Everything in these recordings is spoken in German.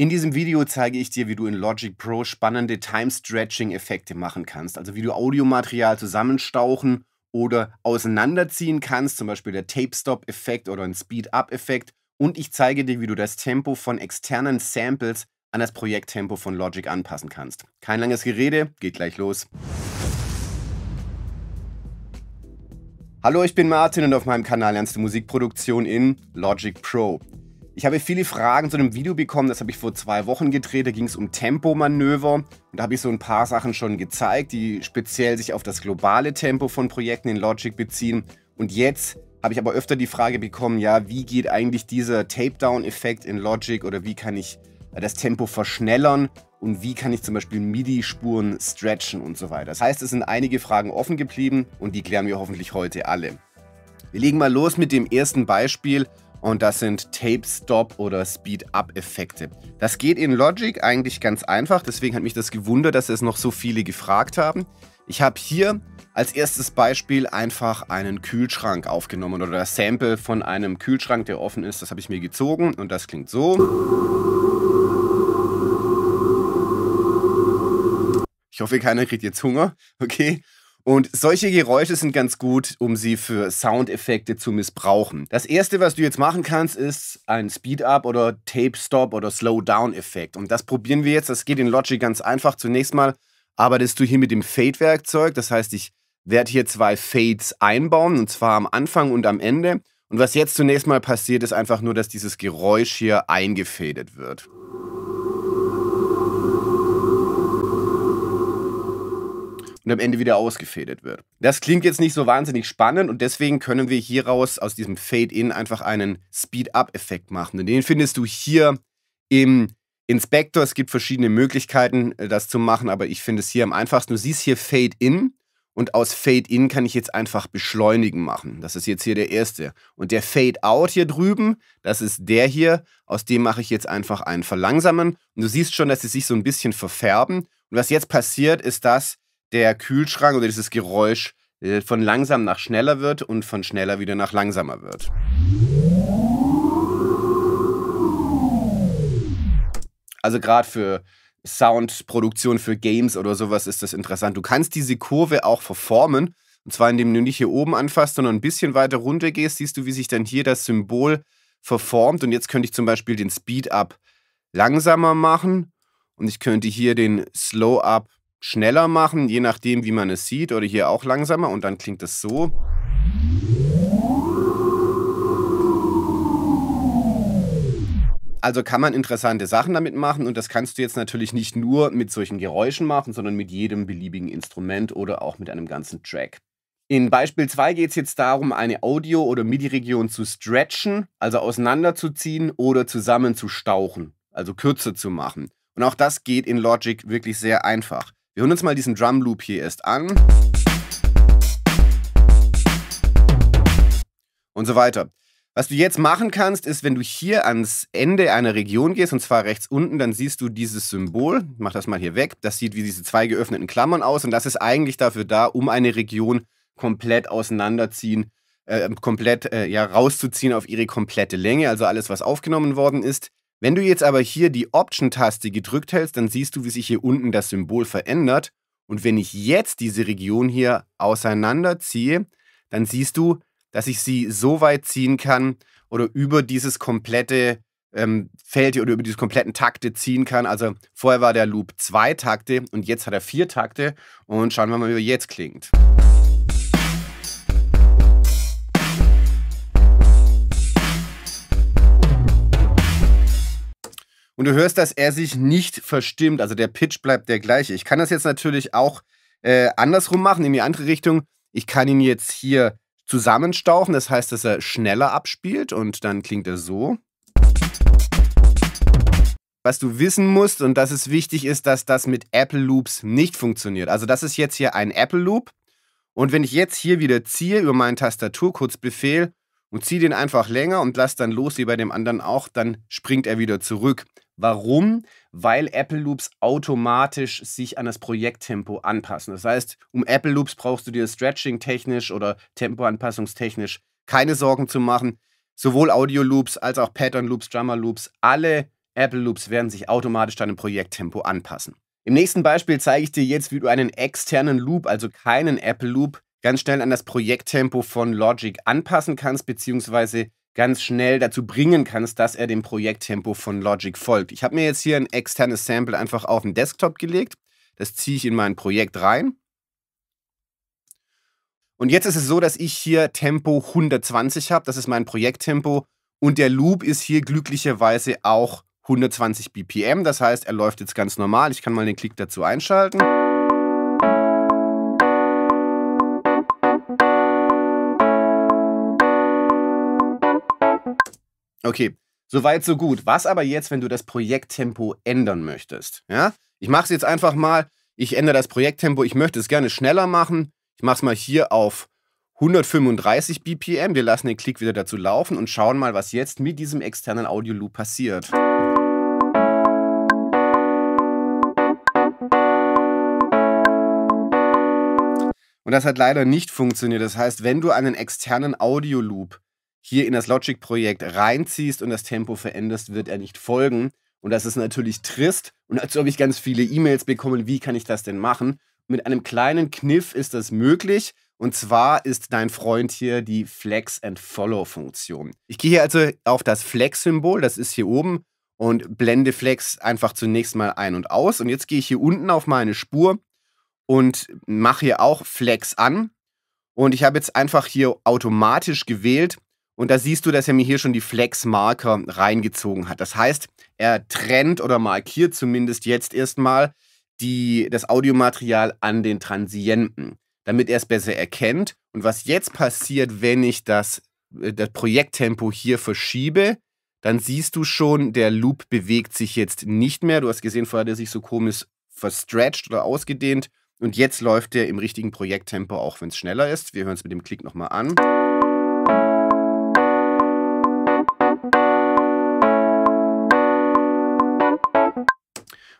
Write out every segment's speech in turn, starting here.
In diesem Video zeige ich dir, wie du in Logic Pro spannende Time-Stretching-Effekte machen kannst, also wie du Audiomaterial zusammenstauchen oder auseinanderziehen kannst, zum Beispiel der Tape-Stop-Effekt oder ein Speed-Up-Effekt. Und ich zeige dir, wie du das Tempo von externen Samples an das Projekttempo von Logic anpassen kannst. Kein langes Gerede, geht gleich los. Hallo, ich bin Martin und auf meinem Kanal lernst du Musikproduktion in Logic Pro. Ich habe viele Fragen zu einem Video bekommen, das habe ich vor zwei Wochen gedreht. Da ging es um Tempomanöver. Und da habe ich so ein paar Sachen schon gezeigt, die speziell sich auf das globale Tempo von Projekten in Logic beziehen. Und jetzt habe ich aber öfter die Frage bekommen, ja, wie geht eigentlich dieser Tape-Down-Effekt in Logic oder wie kann ich äh, das Tempo verschnellern und wie kann ich zum Beispiel MIDI-Spuren stretchen und so weiter. Das heißt, es sind einige Fragen offen geblieben und die klären wir hoffentlich heute alle. Wir legen mal los mit dem ersten Beispiel und das sind Tape Stop oder Speed Up Effekte. Das geht in Logic eigentlich ganz einfach. Deswegen hat mich das gewundert, dass es noch so viele gefragt haben. Ich habe hier als erstes Beispiel einfach einen Kühlschrank aufgenommen oder das Sample von einem Kühlschrank, der offen ist. Das habe ich mir gezogen und das klingt so. Ich hoffe, keiner kriegt jetzt Hunger. Okay. Und solche Geräusche sind ganz gut, um sie für Soundeffekte zu missbrauchen. Das erste, was du jetzt machen kannst, ist ein Speed-Up oder Tape-Stop oder Slow-Down-Effekt. Und das probieren wir jetzt. Das geht in Logic ganz einfach. Zunächst mal arbeitest du hier mit dem Fade-Werkzeug. Das heißt, ich werde hier zwei Fades einbauen, und zwar am Anfang und am Ende. Und was jetzt zunächst mal passiert, ist einfach nur, dass dieses Geräusch hier eingefadet wird. und am Ende wieder ausgefädet wird. Das klingt jetzt nicht so wahnsinnig spannend und deswegen können wir hieraus aus diesem Fade-In einfach einen Speed-Up-Effekt machen. Und den findest du hier im Inspector. Es gibt verschiedene Möglichkeiten, äh, das zu machen, aber ich finde es hier am einfachsten. Du siehst hier Fade-In und aus Fade-In kann ich jetzt einfach beschleunigen machen. Das ist jetzt hier der erste. Und der Fade-Out hier drüben, das ist der hier. Aus dem mache ich jetzt einfach einen Verlangsamen. Und du siehst schon, dass sie sich so ein bisschen verfärben. Und was jetzt passiert, ist, dass der Kühlschrank oder dieses Geräusch äh, von langsam nach schneller wird und von schneller wieder nach langsamer wird. Also gerade für Soundproduktion für Games oder sowas ist das interessant. Du kannst diese Kurve auch verformen. Und zwar indem du nicht hier oben anfasst, sondern ein bisschen weiter runter gehst, siehst du, wie sich dann hier das Symbol verformt. Und jetzt könnte ich zum Beispiel den Speed Up langsamer machen und ich könnte hier den Slow Up schneller machen, je nachdem, wie man es sieht, oder hier auch langsamer und dann klingt es so. Also kann man interessante Sachen damit machen und das kannst du jetzt natürlich nicht nur mit solchen Geräuschen machen, sondern mit jedem beliebigen Instrument oder auch mit einem ganzen Track. In Beispiel 2 geht es jetzt darum, eine Audio- oder MIDI-Region zu stretchen, also auseinanderzuziehen oder zusammenzustauchen, also kürzer zu machen. Und auch das geht in Logic wirklich sehr einfach. Wir hören uns mal diesen Drum Loop hier erst an. Und so weiter. Was du jetzt machen kannst, ist, wenn du hier ans Ende einer Region gehst, und zwar rechts unten, dann siehst du dieses Symbol. Ich mach das mal hier weg. Das sieht wie diese zwei geöffneten Klammern aus. Und das ist eigentlich dafür da, um eine Region komplett auseinanderziehen, äh, komplett äh, ja, rauszuziehen auf ihre komplette Länge. Also alles, was aufgenommen worden ist. Wenn du jetzt aber hier die Option-Taste gedrückt hältst, dann siehst du, wie sich hier unten das Symbol verändert. Und wenn ich jetzt diese Region hier auseinanderziehe, dann siehst du, dass ich sie so weit ziehen kann oder über dieses komplette ähm, Feld hier oder über diese kompletten Takte ziehen kann. Also vorher war der Loop zwei Takte und jetzt hat er vier Takte. Und schauen wir mal, wie er jetzt klingt. Und du hörst, dass er sich nicht verstimmt. Also der Pitch bleibt der gleiche. Ich kann das jetzt natürlich auch äh, andersrum machen, in die andere Richtung. Ich kann ihn jetzt hier zusammenstauchen. Das heißt, dass er schneller abspielt und dann klingt er so. Was du wissen musst und dass es wichtig ist, dass das mit Apple Loops nicht funktioniert. Also das ist jetzt hier ein Apple Loop. Und wenn ich jetzt hier wieder ziehe über meinen Tastaturkurzbefehl und ziehe den einfach länger und lasse dann los wie bei dem anderen auch, dann springt er wieder zurück. Warum? Weil Apple Loops automatisch sich an das Projekttempo anpassen. Das heißt, um Apple Loops brauchst du dir stretching technisch oder tempoanpassungstechnisch keine Sorgen zu machen. Sowohl Audio Loops als auch Pattern Loops, Drummer Loops, alle Apple Loops werden sich automatisch deinem Projekttempo anpassen. Im nächsten Beispiel zeige ich dir jetzt, wie du einen externen Loop, also keinen Apple Loop, ganz schnell an das Projekttempo von Logic anpassen kannst, beziehungsweise ganz schnell dazu bringen kannst, dass er dem Projekttempo von Logic folgt. Ich habe mir jetzt hier ein externes Sample einfach auf den Desktop gelegt. Das ziehe ich in mein Projekt rein. Und jetzt ist es so, dass ich hier Tempo 120 habe. Das ist mein Projekttempo. Und der Loop ist hier glücklicherweise auch 120 BPM. Das heißt, er läuft jetzt ganz normal. Ich kann mal den Klick dazu einschalten. Okay, soweit so gut. Was aber jetzt, wenn du das Projekttempo ändern möchtest? Ja? Ich mache es jetzt einfach mal, ich ändere das Projekttempo, ich möchte es gerne schneller machen. Ich mache es mal hier auf 135 BPM. Wir lassen den Klick wieder dazu laufen und schauen mal, was jetzt mit diesem externen Audio Loop passiert. Und das hat leider nicht funktioniert. Das heißt, wenn du einen externen Audio Loop hier in das Logic-Projekt reinziehst und das Tempo veränderst, wird er nicht folgen. Und das ist natürlich trist. Und dazu habe ich ganz viele E-Mails bekommen, wie kann ich das denn machen? Mit einem kleinen Kniff ist das möglich. Und zwar ist dein Freund hier die Flex and Follow Funktion. Ich gehe hier also auf das Flex Symbol, das ist hier oben und blende Flex einfach zunächst mal ein und aus und jetzt gehe ich hier unten auf meine Spur und mache hier auch Flex an und ich habe jetzt einfach hier automatisch gewählt, und da siehst du, dass er mir hier schon die Flex-Marker reingezogen hat. Das heißt, er trennt oder markiert zumindest jetzt erstmal das Audiomaterial an den Transienten, damit er es besser erkennt. Und was jetzt passiert, wenn ich das, äh, das Projekttempo hier verschiebe, dann siehst du schon, der Loop bewegt sich jetzt nicht mehr. Du hast gesehen, vorher hat er sich so komisch verstretched oder ausgedehnt. Und jetzt läuft er im richtigen Projekttempo, auch wenn es schneller ist. Wir hören es mit dem Klick nochmal an.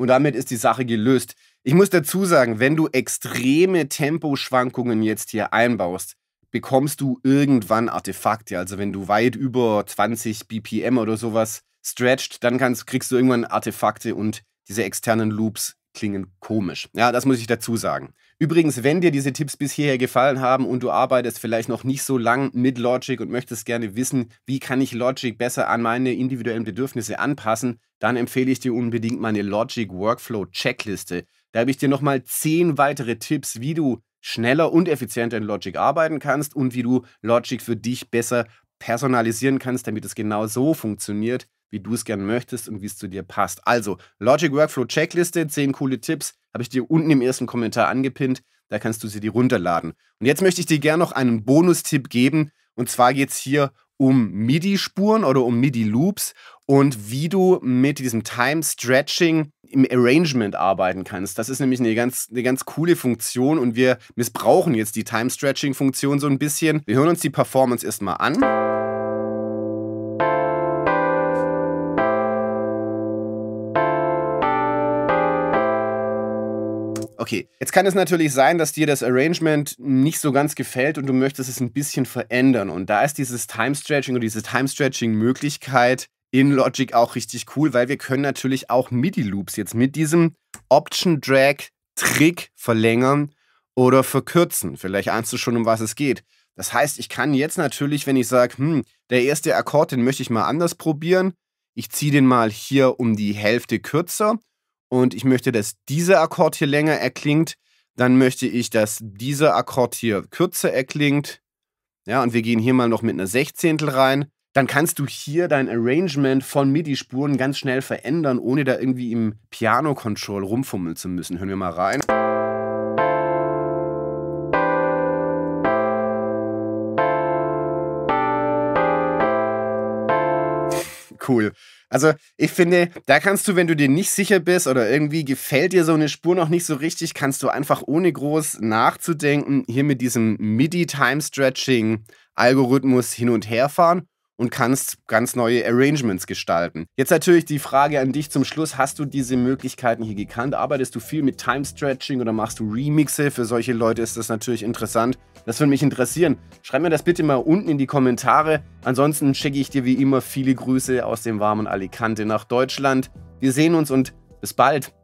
und damit ist die Sache gelöst. Ich muss dazu sagen, wenn du extreme Temposchwankungen jetzt hier einbaust, bekommst du irgendwann Artefakte. Also wenn du weit über 20 BPM oder sowas stretched, dann kannst, kriegst du irgendwann Artefakte und diese externen Loops klingen komisch. Ja, das muss ich dazu sagen. Übrigens, wenn dir diese Tipps bis hierher gefallen haben und du arbeitest vielleicht noch nicht so lang mit Logic und möchtest gerne wissen, wie kann ich Logic besser an meine individuellen Bedürfnisse anpassen, dann empfehle ich dir unbedingt meine Logic Workflow Checkliste. Da habe ich dir nochmal zehn weitere Tipps, wie du schneller und effizienter in Logic arbeiten kannst und wie du Logic für dich besser personalisieren kannst, damit es genau so funktioniert, wie du es gerne möchtest und wie es zu dir passt. Also, Logic Workflow Checkliste, 10 coole Tipps, habe ich dir unten im ersten Kommentar angepinnt. Da kannst du sie dir runterladen. Und jetzt möchte ich dir gerne noch einen Bonustipp geben. Und zwar geht es hier um MIDI-Spuren oder um MIDI-Loops und wie du mit diesem Time-Stretching im Arrangement arbeiten kannst. Das ist nämlich eine ganz, eine ganz coole Funktion und wir missbrauchen jetzt die Time-Stretching-Funktion so ein bisschen. Wir hören uns die Performance erstmal an. Okay, jetzt kann es natürlich sein, dass dir das Arrangement nicht so ganz gefällt und du möchtest es ein bisschen verändern. Und da ist dieses Time Stretching und diese Time Stretching Möglichkeit in Logic auch richtig cool, weil wir können natürlich auch MIDI Loops jetzt mit diesem Option Drag Trick verlängern oder verkürzen. Vielleicht ahnst du schon, um was es geht. Das heißt, ich kann jetzt natürlich, wenn ich sage, hm, der erste Akkord, den möchte ich mal anders probieren, ich ziehe den mal hier um die Hälfte kürzer und ich möchte, dass dieser Akkord hier länger erklingt, dann möchte ich, dass dieser Akkord hier kürzer erklingt. Ja, und wir gehen hier mal noch mit einer Sechzehntel rein. Dann kannst du hier dein Arrangement von MIDI-Spuren ganz schnell verändern, ohne da irgendwie im Piano-Control rumfummeln zu müssen. Hören wir mal rein. cool. Also ich finde, da kannst du, wenn du dir nicht sicher bist oder irgendwie gefällt dir so eine Spur noch nicht so richtig, kannst du einfach ohne groß nachzudenken hier mit diesem MIDI-Time-Stretching-Algorithmus hin und her fahren und kannst ganz neue Arrangements gestalten. Jetzt natürlich die Frage an dich zum Schluss, hast du diese Möglichkeiten hier gekannt? Arbeitest du viel mit Time Stretching oder machst du Remixe? Für solche Leute ist das natürlich interessant. Das würde mich interessieren. Schreib mir das bitte mal unten in die Kommentare. Ansonsten schicke ich dir wie immer viele Grüße aus dem warmen Alicante nach Deutschland. Wir sehen uns und bis bald.